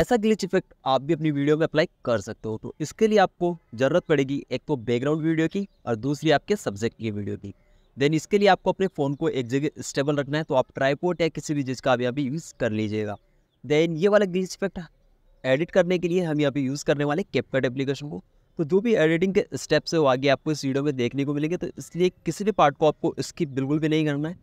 ऐसा glitch effect आप भी अपनी वीडियो में अप्लाई कर सकते हो तो इसके लिए आपको ज़रूरत पड़ेगी एक तो बैकग्राउंड वीडियो की और दूसरी आपके सब्जेक्ट की वीडियो की देन इसके लिए आपको अपने फ़ोन को एक जगह स्टेबल रखना है तो आप ट्राईपोर्ट या किसी भी चीज़ का आप यहाँ पर यूज़ कर लीजिएगा देन ये वाला ग्लिच इफेक्ट एडिट करने के लिए हम यहाँ पे यूज़ करने वाले कैपकट एप्लीकेशन को तो जो भी एडिटिंग के स्टेप्स है वो आगे आपको इस वीडियो में देखने को मिलेंगे तो इसलिए किसी भी पार्ट को आपको स्किप बिल्कुल भी नहीं करना है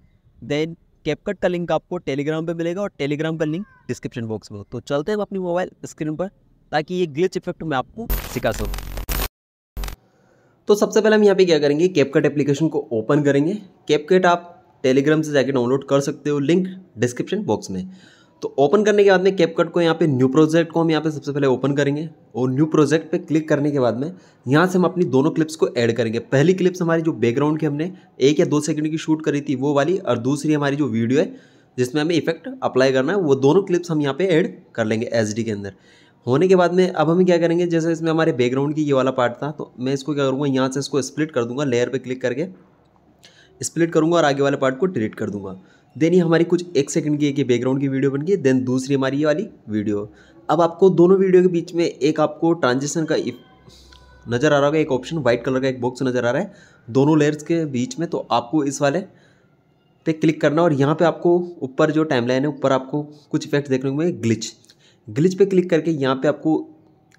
देन कैपकट का लिंक आपको टेलीग्राम पे मिलेगा और टेलीग्राम का लिंक डिस्क्रिप्शन बॉक्स में तो चलते हैं अपनी मोबाइल स्क्रीन पर ताकि ये ग्लिच इफेक्ट मैं आपको सिखा सकूँ तो सबसे पहले हम यहाँ पे क्या करेंगे कैपकट एप्लीकेशन को ओपन करेंगे कैपकट आप टेलीग्राम से जाके डाउनलोड कर सकते हो लिंक डिस्क्रिप्शन बॉक्स में तो ओपन करने के बाद में कैपकट को यहाँ पे न्यू प्रोजेक्ट को हम यहाँ पे सबसे पहले ओपन करेंगे और न्यू प्रोजेक्ट पे क्लिक करने के बाद में यहाँ से हम अपनी दोनों क्लिप्स को ऐड करेंगे पहली क्लिप्स हमारी जो बैकग्राउंड की हमने एक या दो सेकंड की शूट करी थी वो वाली और दूसरी हमारी जो वीडियो है जिसमें हमें इफेक्ट अप्लाई करना है वो दोनों क्लिप्स हम यहाँ पर ऐड कर लेंगे एच के अंदर होने के बाद में अब हम क्या करेंगे जैसे इसमें हमारे बैकग्राउंड की ये वाला पार्ट था तो मैं इसको क्या करूँगा यहाँ से इसको स्प्लिट कर दूँगा लेयर पर क्लिक करके स्प्लिट करूँगा और आगे वाले पार्ट को डिलीट कर दूँगा देन ये हमारी कुछ एक सेकंड की एक बैकग्राउंड की वीडियो बन गई देन दूसरी हमारी ये वाली वीडियो अब आपको दोनों वीडियो के बीच में एक आपको ट्रांजिशन का नज़र आ रहा होगा एक ऑप्शन वाइट कलर का एक बॉक्स नज़र आ रहा है दोनों लेयर्स के बीच में तो आपको इस वाले पे क्लिक करना और यहाँ पे आपको ऊपर जो टाइमलाइन है ऊपर आपको कुछ इफेक्ट देखने को मिले ग्लिच ग्लिच पे क्लिक करके यहाँ पे आपको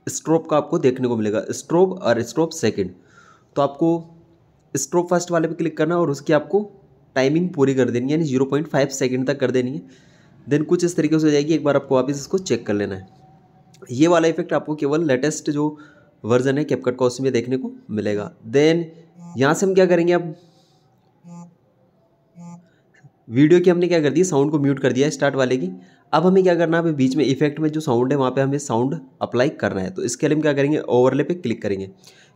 स्ट्रोप का आपको देखने को मिलेगा स्ट्रोप और स्ट्रोप सेकंड तो आपको स्ट्रोप फर्स्ट वाले पे क्लिक करना और उसकी आपको टाइमिंग पूरी कर देनी है यानी जीरो पॉइंट फाइव सेकेंड तक कर देनी है देन कुछ इस तरीके से हो जाएगी एक बार आपको वापस इसको चेक कर लेना है ये वाला इफेक्ट आपको केवल लेटेस्ट जो वर्जन है कैपकट का उसमें देखने को मिलेगा देन यहाँ से हम क्या करेंगे अब वीडियो की हमने क्या कर दी साउंड को म्यूट कर दिया स्टार्ट वाले की अब हमें क्या करना है बीच में इफेक्ट में जो साउंड है वहाँ पे हमें साउंड अप्लाई करना है तो इसके लिए हम क्या करेंगे ओवरले पे क्लिक करेंगे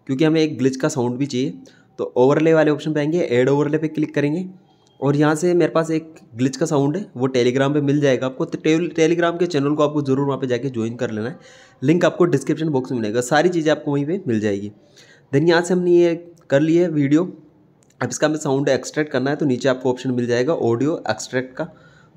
क्योंकि हमें एक ग्लिच का साउंड भी चाहिए तो ओवरले वाले ऑप्शन पे आएंगे एड ओवरले पे क्लिक करेंगे और यहाँ से मेरे पास एक ग्लिच का साउंड है वो टेलीग्राम पे मिल जाएगा आपको तो टेल टेलीग्राम के चैनल को आपको ज़रूर वहाँ पे जाके ज्वाइन कर लेना है लिंक आपको डिस्क्रिप्शन बॉक्स में मिलेगा सारी चीज़ें आपको वहीं पे मिल जाएगी देन यहाँ से हमने ये कर लिए है वीडियो अब इसका हमें साउंड एक्सट्रैक्ट करना है तो नीचे आपको ऑप्शन मिल जाएगा ऑडियो एक्सट्रैक्ट का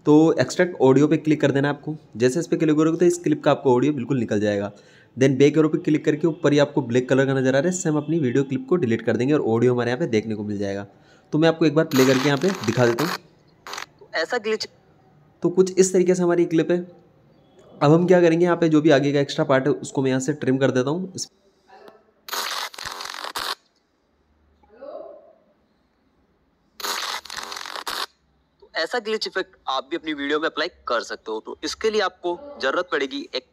तो एक्सट्रैक्ट ऑडियो पर क्लिक कर देना आपको जैसे इस पर क्लिक करोगे तो इस क्लिप का आपको ऑडियो बिल्कुल निकल जाएगा देन बैक एरो पे क्लिक करके ऊपर ही आपको ब्लैक कलर का नजर आ रहा है इससे हम अपनी वीडियो क्लिप को डिलीट कर देंगे और ऑडियो हमारे यहाँ पे देखने को मिल जाएगा तो मैं आपको एक बार प्ले करके यहाँ पे दिखा देता हूँ ऐसा ग्लिच तो कुछ इस तरीके से हमारी क्लिप है अब हम क्या करेंगे यहाँ पे जो भी आगे का एक्स्ट्रा पार्ट है उसको मैं यहाँ से ट्रिम कर देता हूँ तो ऐसा ग्लिच इफेक्ट आप भी अपनी वीडियो में अप्लाई कर सकते हो तो इसके लिए आपको ज़रूरत पड़ेगी एक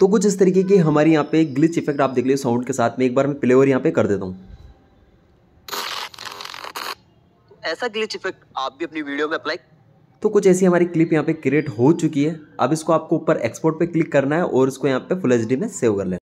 तो कुछ इस तरीके की हमारी यहाँ पे ग्लिच इफेक्ट आप देख लीजिए साउंड के साथ में एक बार मैं प्ले और यहाँ पे कर देता हूँ ऐसा ग्लिच इफेक्ट आप भी अपनी वीडियो में अप्लाई तो कुछ ऐसी हमारी क्लिप यहाँ पे क्रिएट हो चुकी है अब इसको आपको ऊपर एक्सपोर्ट पे क्लिक करना है और इसको यहाँ पे फुल एच में सेव कर लेना